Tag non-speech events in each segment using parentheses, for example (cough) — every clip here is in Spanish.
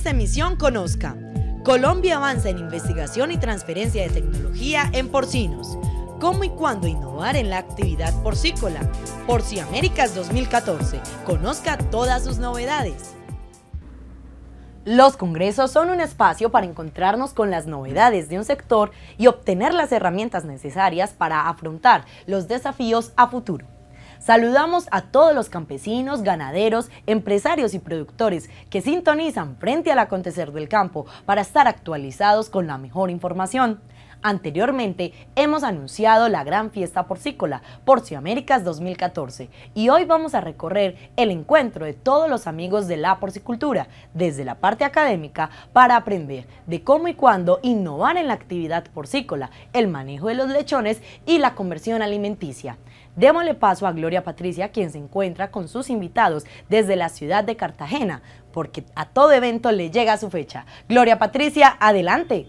esta emisión conozca. Colombia avanza en investigación y transferencia de tecnología en porcinos. Cómo y cuándo innovar en la actividad porcícola. Por Américas 2014. Conozca todas sus novedades. Los congresos son un espacio para encontrarnos con las novedades de un sector y obtener las herramientas necesarias para afrontar los desafíos a futuro. Saludamos a todos los campesinos, ganaderos, empresarios y productores que sintonizan frente al acontecer del campo para estar actualizados con la mejor información. Anteriormente hemos anunciado la gran fiesta porcícola Américas 2014 y hoy vamos a recorrer el encuentro de todos los amigos de la porcicultura desde la parte académica para aprender de cómo y cuándo innovar en la actividad porcícola, el manejo de los lechones y la conversión alimenticia. Démosle paso a Gloria Patricia, quien se encuentra con sus invitados desde la ciudad de Cartagena, porque a todo evento le llega su fecha. Gloria Patricia, adelante.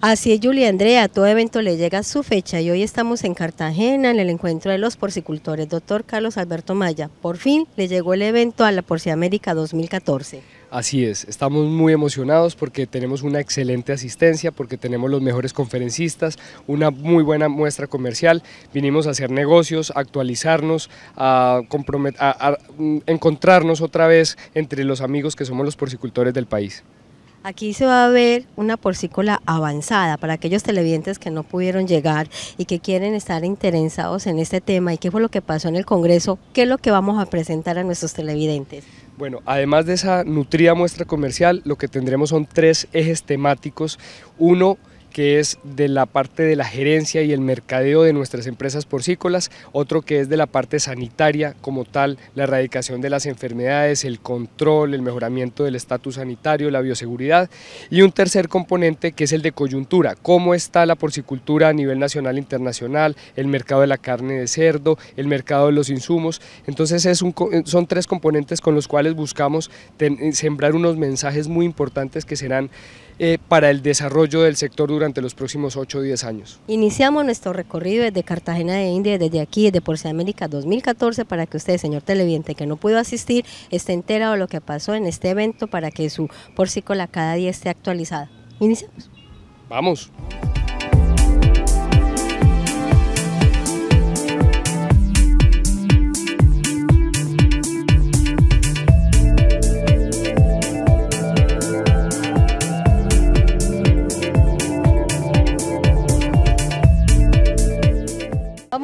Así es, Julia Andrea, a todo evento le llega su fecha y hoy estamos en Cartagena en el encuentro de los porcicultores. Doctor Carlos Alberto Maya, por fin le llegó el evento a la América 2014. Así es, estamos muy emocionados porque tenemos una excelente asistencia, porque tenemos los mejores conferencistas, una muy buena muestra comercial, vinimos a hacer negocios, a actualizarnos, a, a mm, encontrarnos otra vez entre los amigos que somos los porcicultores del país. Aquí se va a ver una porcícola avanzada para aquellos televidentes que no pudieron llegar y que quieren estar interesados en este tema y qué fue lo que pasó en el Congreso, qué es lo que vamos a presentar a nuestros televidentes. Bueno, además de esa nutrida muestra comercial, lo que tendremos son tres ejes temáticos. Uno, que es de la parte de la gerencia y el mercadeo de nuestras empresas porcícolas, otro que es de la parte sanitaria como tal, la erradicación de las enfermedades, el control, el mejoramiento del estatus sanitario, la bioseguridad y un tercer componente que es el de coyuntura, cómo está la porcicultura a nivel nacional e internacional, el mercado de la carne de cerdo, el mercado de los insumos, entonces es un, eh, son tres componentes con los cuales buscamos eh, sembrar unos mensajes muy importantes que serán eh, para el desarrollo del sector durante los próximos 8 o 10 años. Iniciamos nuestro recorrido desde Cartagena de India, desde aquí, desde Por América 2014, para que usted, señor televidente que no pudo asistir, esté enterado de lo que pasó en este evento para que su porcícola cada día esté actualizada. Iniciamos. Vamos.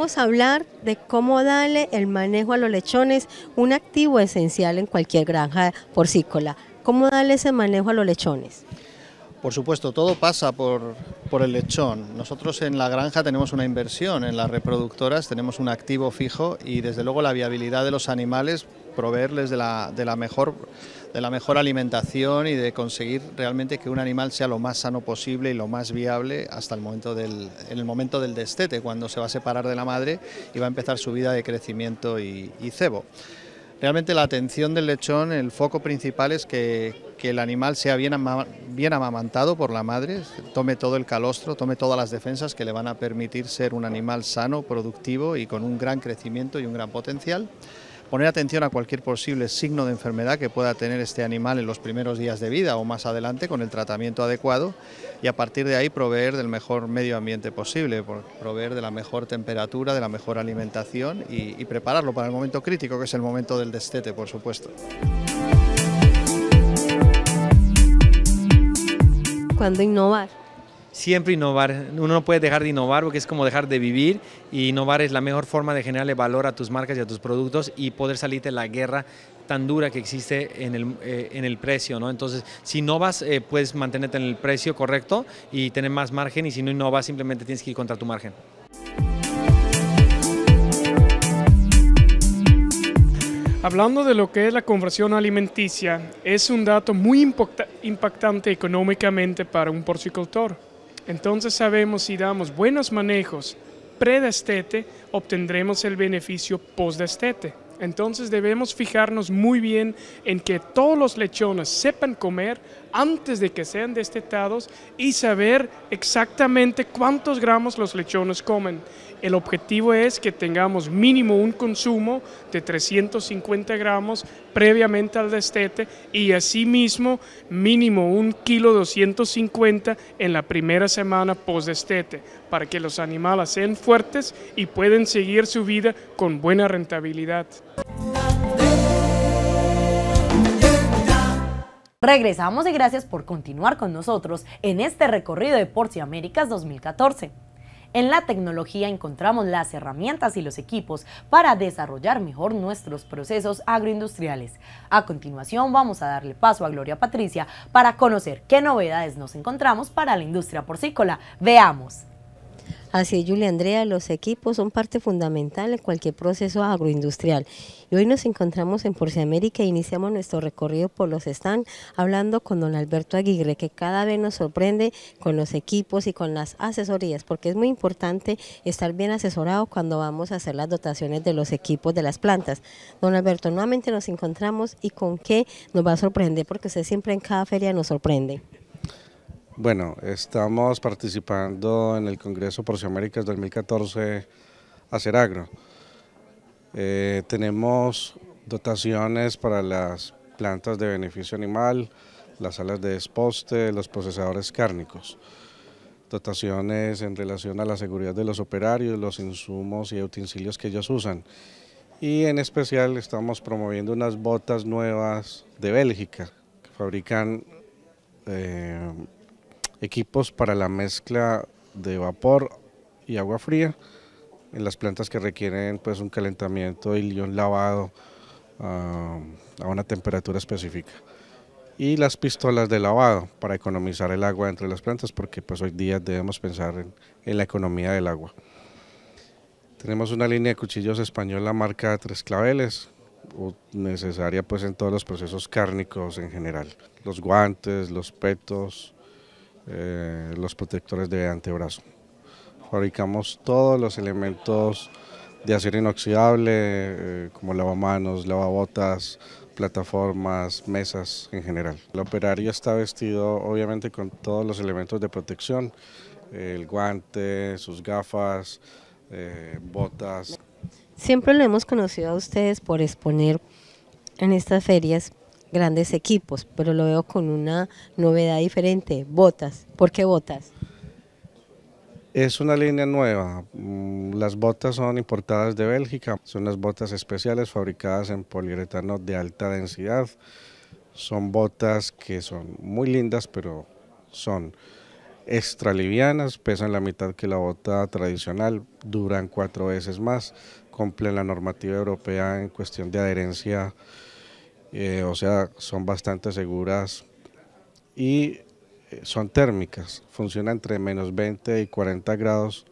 vamos a hablar de cómo darle el manejo a los lechones, un activo esencial en cualquier granja porcícola. ¿Cómo darle ese manejo a los lechones? Por supuesto, todo pasa por, por, el lechón. Nosotros en la granja tenemos una inversión, en las reproductoras tenemos un activo fijo y desde luego la viabilidad de los animales, proveerles de la, de la mejor de la mejor alimentación y de conseguir realmente que un animal sea lo más sano posible y lo más viable hasta el momento del, en el momento del destete, cuando se va a separar de la madre y va a empezar su vida de crecimiento y, cebo. Realmente la atención del lechón, el foco principal es que, que el animal sea bien, bien, amamantado por la madre, tome todo el calostro, tome todas las defensas que le van a permitir ser un animal sano, productivo y con un gran crecimiento y un gran potencial poner atención a cualquier posible signo de enfermedad que pueda tener este animal en los primeros días de vida o más adelante con el tratamiento adecuado y a partir de ahí proveer del mejor medio ambiente posible, proveer de la mejor temperatura, de la mejor alimentación y, prepararlo para el momento crítico que es el momento del destete, por supuesto. ¿Cuándo innovar? siempre innovar. Uno no puede dejar de innovar porque es como dejar de vivir y innovar es la mejor forma de generarle valor a tus marcas y a tus productos y poder salir de la guerra tan dura que existe en el, eh, precio. Entonces, si innovas, eh, puedes mantenerte en el precio correcto y tener más margen y si no innovas, simplemente tienes que ir contra tu margen. Hablando de lo que es la conversión alimenticia, es un dato muy impactante económicamente para un porcicultor. Entonces sabemos si damos buenos manejos predestete, obtendremos el beneficio postdestete. Entonces debemos fijarnos muy bien en que todos los lechones sepan comer antes de que sean destetados y saber exactamente cuántos gramos los lechones comen. El objetivo es que tengamos mínimo un consumo de 350 gramos previamente al destete y asimismo mínimo un kilo 250 en la primera semana post destete para que los animales sean fuertes y puedan seguir su vida con buena rentabilidad. Regresamos y gracias por continuar con nosotros en este recorrido de Porci Américas 2014. En la tecnología encontramos las herramientas y los equipos para desarrollar mejor nuestros procesos agroindustriales. A continuación vamos a darle paso a Gloria Patricia para conocer qué novedades nos encontramos para la industria porcícola. Veamos. Así es, Julia Andrea, los equipos son parte fundamental en cualquier proceso agroindustrial. Y hoy nos encontramos en Porcia América e iniciamos nuestro recorrido por los stands hablando con don Alberto Aguirre, que cada vez nos sorprende con los equipos y con las asesorías, porque es muy importante estar bien asesorado cuando vamos a hacer las dotaciones de los equipos de las plantas. Don Alberto, nuevamente nos encontramos y con qué nos va a sorprender, porque usted siempre en cada feria nos sorprende. Bueno, estamos participando en el Congreso Porcioaméricas 2014 Aceragro. Eh, tenemos dotaciones para las plantas de beneficio animal, las salas de desposte, los procesadores cárnicos. Dotaciones en relación a la seguridad de los operarios, los insumos y utensilios que ellos usan. Y en especial estamos promoviendo unas botas nuevas de Bélgica, que fabrican... Eh, equipos para la mezcla de vapor y agua fría en las plantas que requieren pues un calentamiento y un lavado ah, a una temperatura específica y las pistolas de lavado para economizar el agua entre las plantas porque pues hoy día debemos pensar en, la economía del agua tenemos una línea de cuchillos española marca tres claveles necesaria pues en todos los procesos cárnicos en general los guantes los petos eh, los protectores de antebrazo. Fabricamos todos los elementos de acero inoxidable, eh, como lavamanos, lavabotas, plataformas, mesas en general. El operario está vestido obviamente con todos los elementos de protección, eh, el guante, sus gafas, botas. Siempre lo hemos conocido a ustedes por exponer en estas ferias grandes equipos, pero lo veo con una novedad diferente, botas. ¿Por qué botas? Es una línea nueva. Mm, las botas son importadas de Bélgica. Son unas botas especiales fabricadas en poliuretano de alta densidad. Son botas que son muy lindas, pero son extra livianas, pesan la mitad que la bota tradicional, duran cuatro veces más, cumplen la normativa europea en cuestión de adherencia eh, o sea, son bastante seguras y eh, son térmicas, funcionan entre menos 20 y 40 grados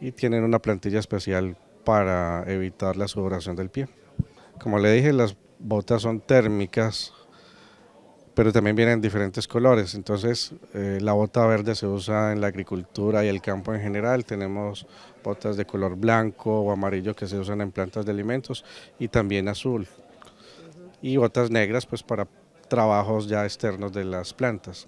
y tienen una plantilla especial para evitar la sudoración del pie. Como le dije, las botas son térmicas, pero también vienen en diferentes colores. Entonces, eh, la bota verde se usa en la agricultura y el campo en general. Tenemos botas de color blanco o amarillo que se usan en plantas de alimentos y también azul y botas negras pues para trabajos ya externos de las plantas.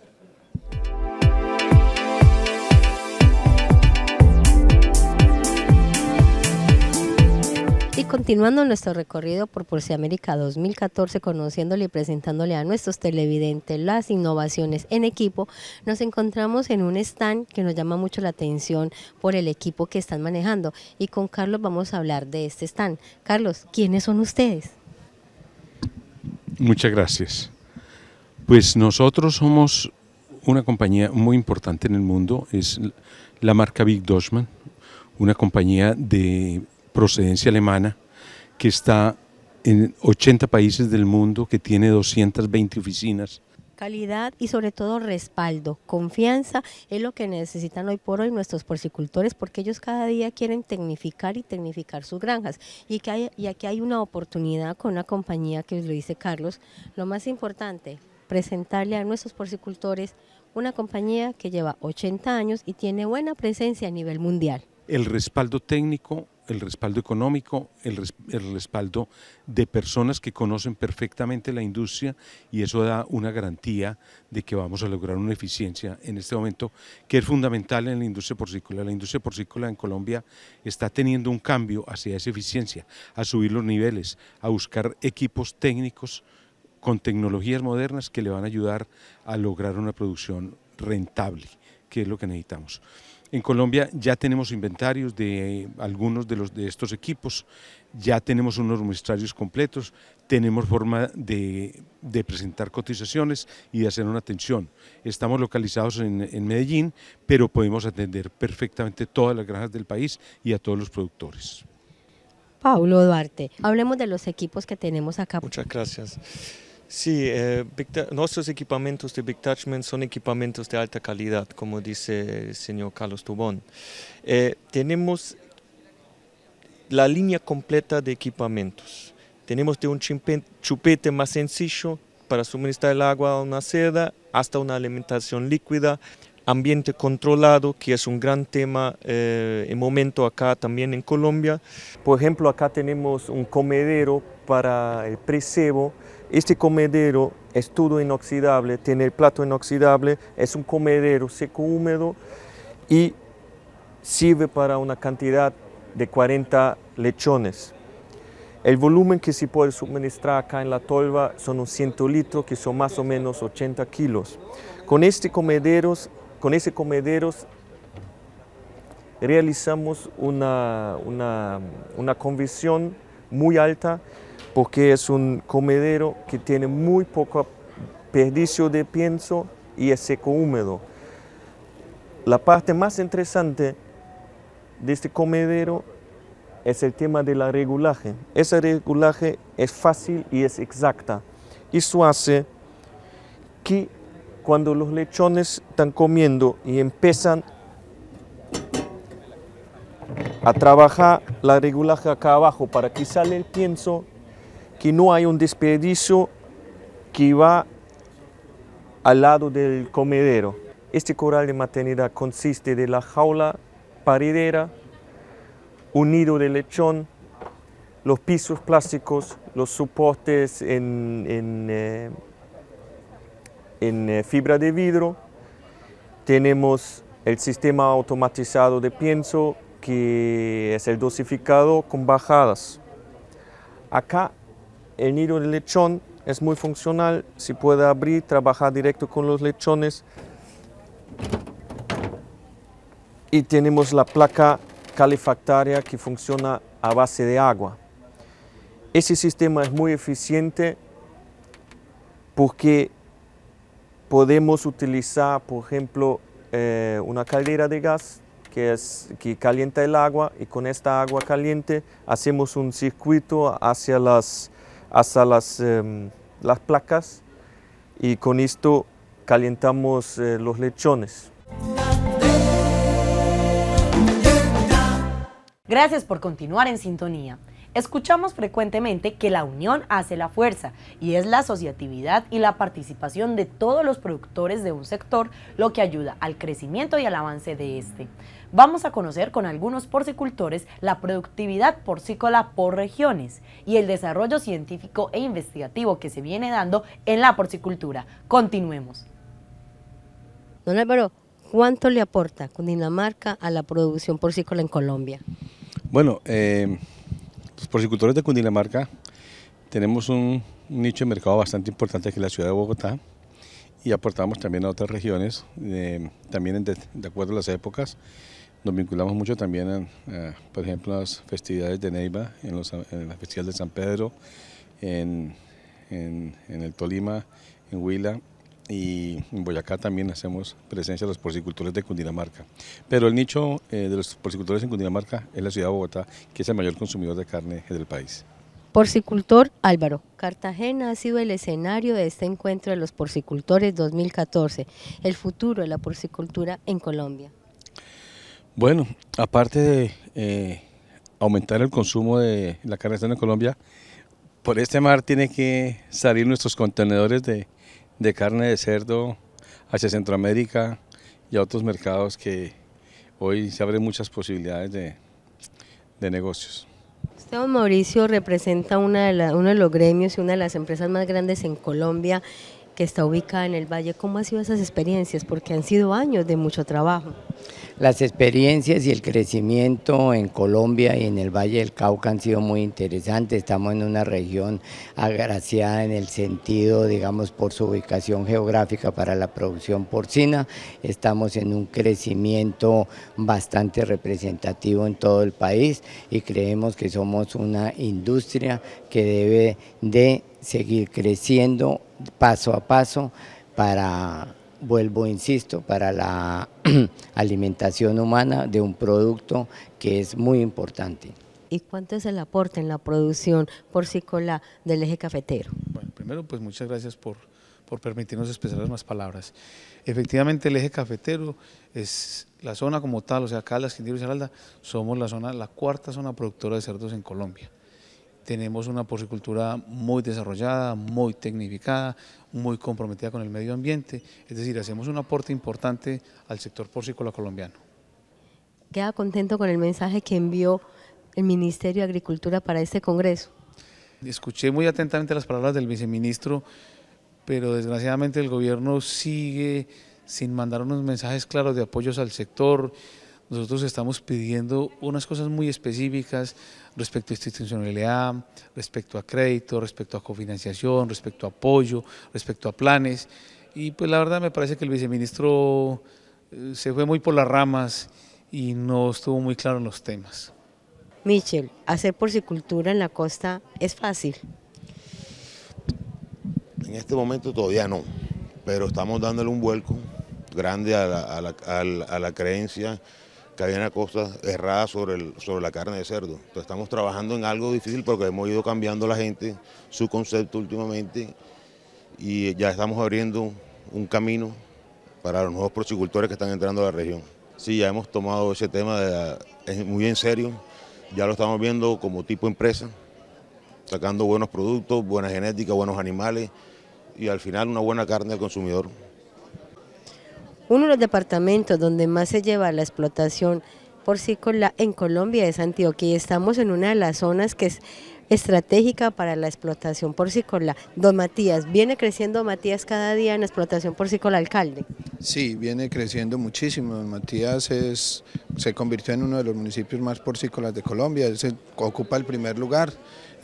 Y continuando nuestro recorrido por si América 2014, conociéndole y presentándole a nuestros televidentes las innovaciones en equipo, nos encontramos en un stand que nos llama mucho la atención por el equipo que están manejando. Y con Carlos vamos a hablar de este stand. Carlos, ¿quiénes son ustedes? Muchas gracias. Pues nosotros somos una compañía muy importante en el mundo, es la marca Big Dodgman, una compañía de procedencia alemana que está en 80 países del mundo, que tiene 220 oficinas, Calidad y sobre todo respaldo, confianza es lo que necesitan hoy por hoy nuestros porcicultores porque ellos cada día quieren tecnificar y tecnificar sus granjas. Y, que y aquí hay una oportunidad con una compañía que lo dice Carlos. Lo más importante, presentarle a nuestros porcicultores una compañía que lleva 80 años y tiene buena presencia a nivel mundial. El respaldo técnico el respaldo económico, el, respaldo de personas que conocen perfectamente la industria y eso da una garantía de que vamos a lograr una eficiencia en este momento que es fundamental en la industria porcícola. La industria porcícola en Colombia está teniendo un cambio hacia esa eficiencia, a subir los niveles, a buscar equipos técnicos con tecnologías modernas que le van a ayudar a lograr una producción rentable, que es lo que necesitamos. En Colombia ya tenemos inventarios de algunos de, los, de estos equipos, ya tenemos unos muestrarios completos, tenemos forma de, presentar cotizaciones y de hacer una atención. Estamos localizados en, Medellín, pero podemos atender perfectamente todas las granjas del país y a todos los productores. Pablo Duarte, hablemos de los equipos que tenemos acá. Muchas gracias. Sí, eh, nuestros equipamientos de Big Touchman son equipamientos de alta calidad, como dice el señor Carlos Tubón. Eh, tenemos la línea completa de equipamientos. Tenemos de un chupete más sencillo para suministrar el agua a una seda hasta una alimentación líquida, ambiente controlado, que es un gran tema eh, en momento acá también en Colombia. Por ejemplo, acá tenemos un comedero para el precebo este comedero es todo inoxidable, tiene el plato inoxidable, es un comedero seco húmedo y sirve para una cantidad de 40 lechones. El volumen que se puede suministrar acá en la tolva son unos 100 litros, que son más o menos 80 kilos. Con este comedero con ese comederos realizamos una, una, una conversión muy alta porque es un comedero que tiene muy poco perdicio de pienso y es seco húmedo. La parte más interesante de este comedero es el tema del regulaje. Ese regulaje es fácil y es exacta. Eso hace que cuando los lechones están comiendo y empiezan a trabajar la regulaje acá abajo para que sale el pienso no hay un desperdicio que va al lado del comedero. Este corral de maternidad consiste de la jaula paridera, un nido de lechón, los pisos plásticos, los soportes en, en, eh, eh, fibra de vidrio. Tenemos el sistema automatizado de pienso que es el dosificado con bajadas. Acá el nido de lechón es muy funcional, se puede abrir, trabajar directo con los lechones. Y tenemos la placa calefactaria que funciona a base de agua. Ese sistema es muy eficiente porque podemos utilizar, por ejemplo, eh, una caldera de gas que, es, que calienta el agua y con esta agua caliente hacemos un circuito hacia las hasta em, las, placas y con esto calentamos eh, los lechones. Gracias por continuar en sintonía. Escuchamos frecuentemente que la unión hace la fuerza y es la asociatividad y la participación de todos los productores de un sector lo que ayuda al crecimiento y al avance de este. Vamos a conocer con algunos porcicultores la productividad porcícola por regiones y el desarrollo científico e investigativo que se viene dando en la porcicultura. Continuemos. Don Álvaro, ¿cuánto le aporta Cundinamarca a la producción porcícola en Colombia? Bueno, eh, los porcicultores de Cundinamarca tenemos un, nicho de mercado bastante importante que es la ciudad de Bogotá y aportamos también a otras regiones, eh, también de, acuerdo a las épocas. Nos vinculamos mucho también, eh, por ejemplo, a las festividades de Neiva, en, los, en la de San Pedro, en el Tolima, en Huila, y en Boyacá también hacemos presencia de los porcicultores de Cundinamarca. Pero el nicho eh, de los porcicultores en Cundinamarca es la ciudad de Bogotá, que es el mayor consumidor de carne del país. Porcicultor Álvaro, Cartagena ha sido el escenario de este encuentro de los porcicultores 2014, el futuro de la porcicultura en Colombia. Bueno, aparte de eh, aumentar el consumo de la carne en Colombia, por este mar tiene que salir nuestros contenedores de de carne de cerdo hacia Centroamérica y a otros mercados que hoy se abren muchas posibilidades de, negocios. Esteban Mauricio, representa una de uno de los gremios y una de las empresas más grandes en Colombia que está ubicada en el Valle. ¿Cómo han sido esas experiencias? Porque han sido años de mucho trabajo. Las experiencias y el crecimiento en Colombia y en el Valle del Cauca han sido muy interesantes. Estamos en una región agraciada en el sentido, digamos, por su ubicación geográfica para la producción porcina. Estamos en un crecimiento bastante representativo en todo el país y creemos que somos una industria que debe de seguir creciendo paso a paso para vuelvo, insisto, para la (clears throat) alimentación humana de un producto que es muy importante. ¿Y cuánto es el aporte en la producción porcícola del eje cafetero? Bueno, primero, pues muchas gracias por, permitirnos expresar más palabras. Efectivamente, el eje cafetero es la zona como tal, o sea, acá las Quindío y Saralda somos la, zona, la cuarta zona productora de cerdos en Colombia tenemos una porcicultura muy desarrollada, muy tecnificada, muy comprometida con el medio ambiente. Es decir, hacemos un aporte importante al sector porcícola colombiano. ¿Queda contento con el mensaje que envió el Ministerio de Agricultura para este Congreso? Escuché muy atentamente las palabras del viceministro, pero desgraciadamente el gobierno sigue sin mandar unos mensajes claros de apoyos al sector, nosotros estamos pidiendo unas cosas muy específicas respecto a institucionalidad, respecto a crédito, respecto a cofinanciación, respecto a apoyo, respecto a planes. Y pues la verdad me parece que el viceministro eh, se fue muy por las ramas y no estuvo muy claro en los temas. Michel, hacer porcicultura en la costa es fácil. En este momento todavía no, pero estamos dándole un vuelco grande a la, a la, a la creencia que habían cosas erradas sobre, el, sobre la carne de cerdo. Entonces estamos trabajando en algo difícil porque hemos ido cambiando la gente, su concepto últimamente, y ya estamos abriendo un camino para los nuevos porcicultores que están entrando a la región. Sí, ya hemos tomado ese tema de, muy en serio, ya lo estamos viendo como tipo empresa, sacando buenos productos, buena genética, buenos animales y al final una buena carne al consumidor. Uno de los departamentos donde más se lleva la explotación porcícola en Colombia es Antioquia y estamos en una de las zonas que es estratégica para la explotación porcícola. Don Matías, ¿viene creciendo Matías cada día en explotación porcícola alcalde? Sí, viene creciendo muchísimo. Don Matías es, se convirtió en uno de los municipios más porcícolas de Colombia, se ocupa el primer lugar.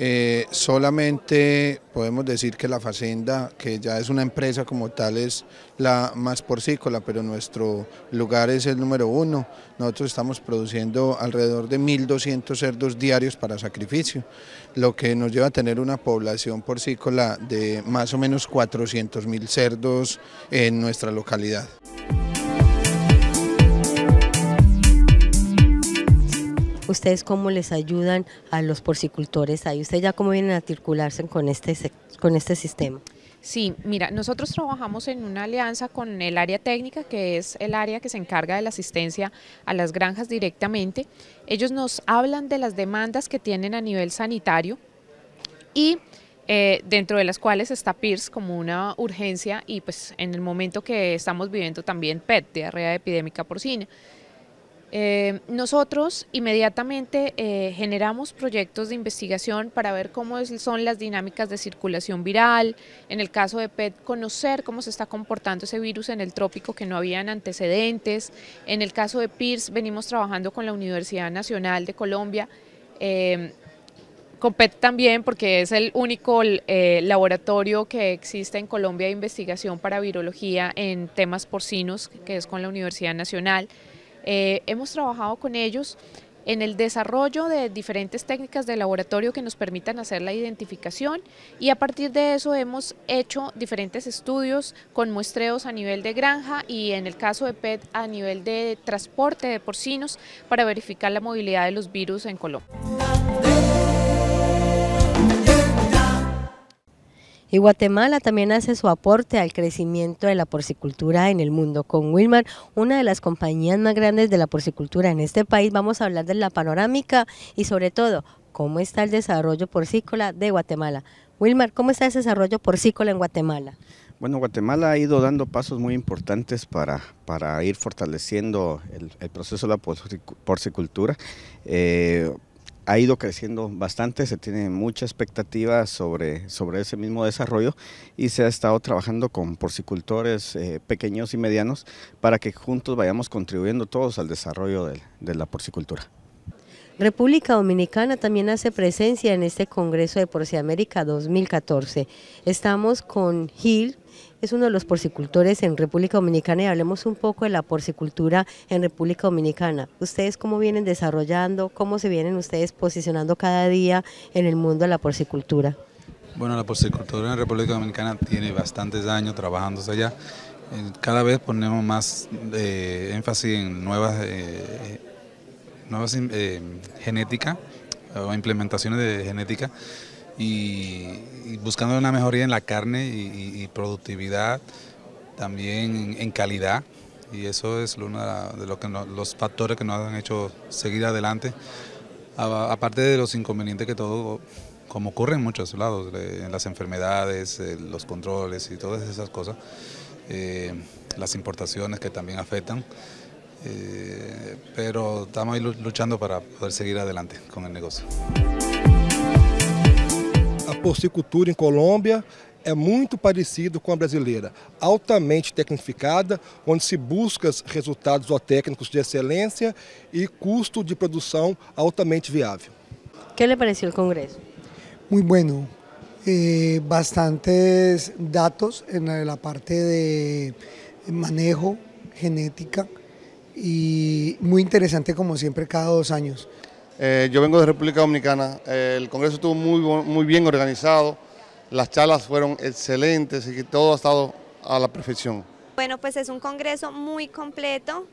Eh, solamente podemos decir que la Facenda, que ya es una empresa como tal, es la más porcícola, pero nuestro lugar es el número uno. Nosotros estamos produciendo alrededor de 1.200 cerdos diarios para sacrificio lo que nos lleva a tener una población porcícola de más o menos 400.000 cerdos en nuestra localidad. ¿Ustedes cómo les ayudan a los porcicultores ahí? ¿Ustedes ya cómo vienen a circularse con este, con este sistema? Sí, mira, nosotros trabajamos en una alianza con el área técnica, que es el área que se encarga de la asistencia a las granjas directamente. Ellos nos hablan de las demandas que tienen a nivel sanitario y eh, dentro de las cuales está PIRS como una urgencia y pues en el momento que estamos viviendo también PET, diarrea epidémica porcina. Eh, nosotros inmediatamente eh, generamos proyectos de investigación para ver cómo son las dinámicas de circulación viral, en el caso de PET conocer cómo se está comportando ese virus en el trópico que no habían antecedentes, en el caso de PIRS venimos trabajando con la Universidad Nacional de Colombia, em, con PET también porque es el único eh, laboratorio que existe en Colombia de investigación para virología en temas porcinos, que es con la Universidad Nacional. Eh, hemos trabajado con ellos en el desarrollo de diferentes técnicas de laboratorio que nos permitan hacer la identificación y a partir de eso hemos hecho diferentes estudios con muestreos a nivel de granja y en el caso de PET a nivel de transporte de porcinos para verificar la movilidad de los virus en Colombia. Y Guatemala también hace su aporte al crecimiento de la porcicultura en el mundo. Con Wilmar, una de las compañías más grandes de la porcicultura en este país, vamos a hablar de la panorámica y sobre todo cómo está el desarrollo porcícola de Guatemala. Wilmar, ¿cómo está ese desarrollo porcícola en Guatemala? Bueno, Guatemala ha ido dando pasos muy importantes para, para ir fortaleciendo el, proceso de la porcicultura. Eh, ha ido creciendo bastante, se tiene mucha expectativa sobre, sobre ese mismo desarrollo y se ha estado trabajando con porcicultores eh, pequeños y medianos para que juntos vayamos contribuyendo todos al desarrollo de, la porcicultura. República Dominicana también hace presencia en este Congreso de Porciamérica 2014. Estamos con Gil, es uno de los porcicultores en República Dominicana y hablemos un poco de la porcicultura en República Dominicana. ¿Ustedes cómo vienen desarrollando, cómo se vienen ustedes posicionando cada día en el mundo de la porcicultura? Bueno, la porcicultura en República Dominicana tiene bastantes años trabajándose allá. Eh, cada vez ponemos más eh, énfasis en nuevas, eh, genéticas o implementaciones de genética y, buscando una mejoría en la carne y, productividad, también en, calidad. Y eso es uno de los factores que nos han hecho seguir adelante, aparte de los inconvenientes que todo, como ocurre en muchos lados, en las enfermedades, eh, los controles y todas esas cosas, eh, las importaciones que también afectan. Eh, pero estamos ahí luchando para poder seguir adelante con el negocio. porcicultura em Colômbia é muito parecido com a brasileira, altamente tecnificada, onde se busca resultados zootécnicos de excelência e custo de produção altamente viável. O que lhe pareció Congresso? Muito bom, bueno, eh, bastantes datos en la parte de manejo genética y muy interesante como siempre cada dos años. Eh, yo vengo de República Dominicana, eh, el Congreso estuvo muy, muy bien organizado, las charlas fueron excelentes y todo ha estado a la perfección. Bueno, pues es un Congreso muy completo,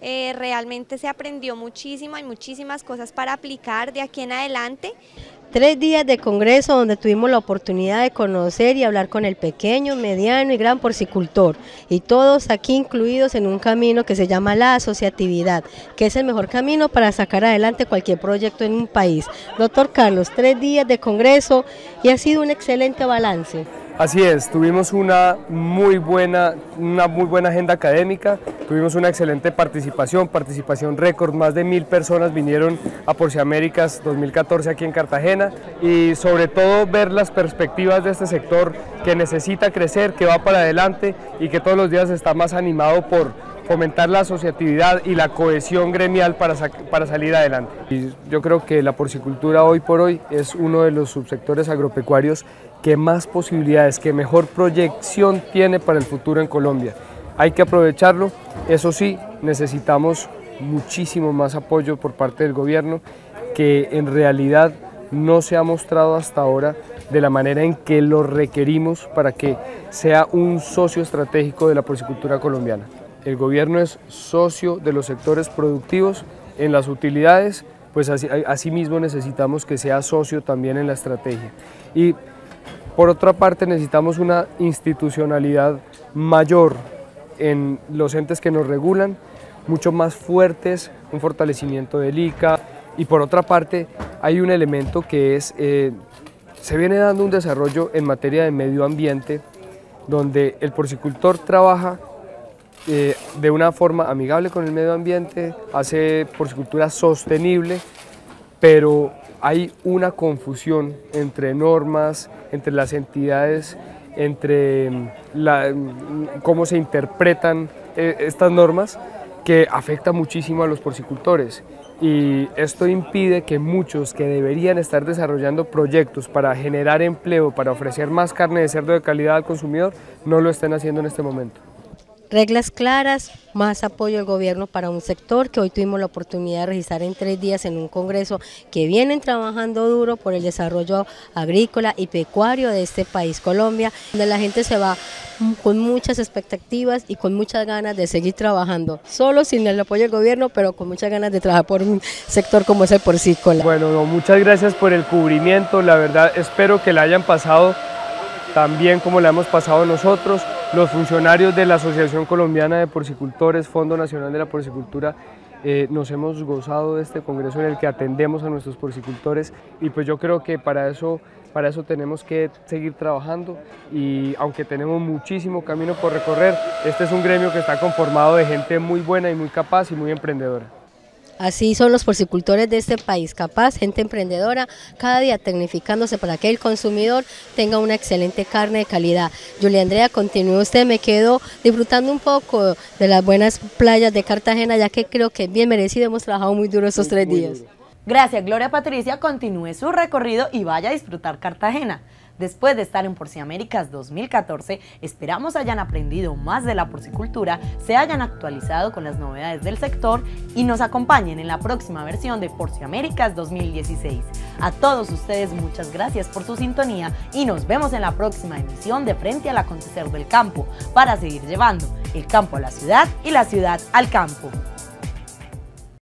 eh, realmente se aprendió muchísimo, hay muchísimas cosas para aplicar de aquí en adelante. Tres días de congreso donde tuvimos la oportunidad de conocer y hablar con el pequeño, mediano y gran porcicultor y todos aquí incluidos en un camino que se llama la asociatividad, que es el mejor camino para sacar adelante cualquier proyecto en un país. Doctor Carlos, tres días de congreso y ha sido un excelente balance. Así es, tuvimos una muy buena, una muy buena agenda académica, tuvimos una excelente participación, participación récord, más de mil personas vinieron a Porsche Américas 2014 aquí en Cartagena y sobre todo ver las perspectivas de este sector que necesita crecer, que va para adelante y que todos los días está más animado por fomentar la asociatividad y la cohesión gremial para, para salir adelante. yo creo que la porcicultura hoy por hoy es uno de los subsectores agropecuarios que más posibilidades, que mejor proyección tiene para el futuro en Colombia. Hay que aprovecharlo, eso sí, necesitamos muchísimo más apoyo por parte del gobierno que en realidad no se ha mostrado hasta ahora de la manera en que lo requerimos para que sea un socio estratégico de la porcicultura colombiana el gobierno es socio de los sectores productivos en las utilidades, pues así, asimismo necesitamos que sea socio también en la estrategia. Y por otra parte necesitamos una institucionalidad mayor en los entes que nos regulan, mucho más fuertes, un fortalecimiento del ICA y por otra parte hay un elemento que es, eh, se viene dando un desarrollo en materia de medio ambiente donde el porcicultor trabaja eh, de una forma amigable con el medio ambiente, hace porcicultura sostenible, pero hay una confusión entre normas, entre las entidades, entre mm, mm, cómo se interpretan eh, estas normas que afecta muchísimo a los porcicultores y esto impide que muchos que deberían estar desarrollando proyectos para generar empleo, para ofrecer más carne de cerdo de calidad al consumidor, no lo estén haciendo en este momento reglas claras, más apoyo del gobierno para un sector que hoy tuvimos la oportunidad de registrar en tres días en un congreso que vienen trabajando duro por el desarrollo agrícola y pecuario de este país, Colombia, donde la gente se va con muchas expectativas y con muchas ganas de seguir trabajando, solo sin el apoyo del gobierno, pero con muchas ganas de trabajar por un sector como es el porcícola. Bueno, muchas gracias por el cubrimiento, la verdad espero que la hayan pasado también como le hemos pasado nosotros, los funcionarios de la Asociación Colombiana de Porcicultores, Fondo Nacional de la Porcicultura, eh, nos hemos gozado de este congreso en el que atendemos a nuestros porcicultores y pues yo creo que para eso, para eso tenemos que seguir trabajando y aunque tenemos muchísimo camino por recorrer, este es un gremio que está conformado de gente muy buena y muy capaz y muy emprendedora. Así son los porcicultores de este país, capaz, gente emprendedora, cada día tecnificándose para que el consumidor tenga una excelente carne de calidad. Julia Andrea, continúe usted, me quedo disfrutando un poco de las buenas playas de Cartagena, ya que creo que es bien merecido, hemos trabajado muy duro estos tres días. Gracias, Gloria Patricia, continúe su recorrido y vaya a disfrutar Cartagena. Después de estar en Porciaméricas 2014, esperamos hayan aprendido más de la porcicultura, se hayan actualizado con las novedades del sector y nos acompañen en la próxima versión de Porciaméricas 2016. A todos ustedes muchas gracias por su sintonía y nos vemos en la próxima emisión de Frente al Acontecer del Campo para seguir llevando el campo a la ciudad y la ciudad al campo.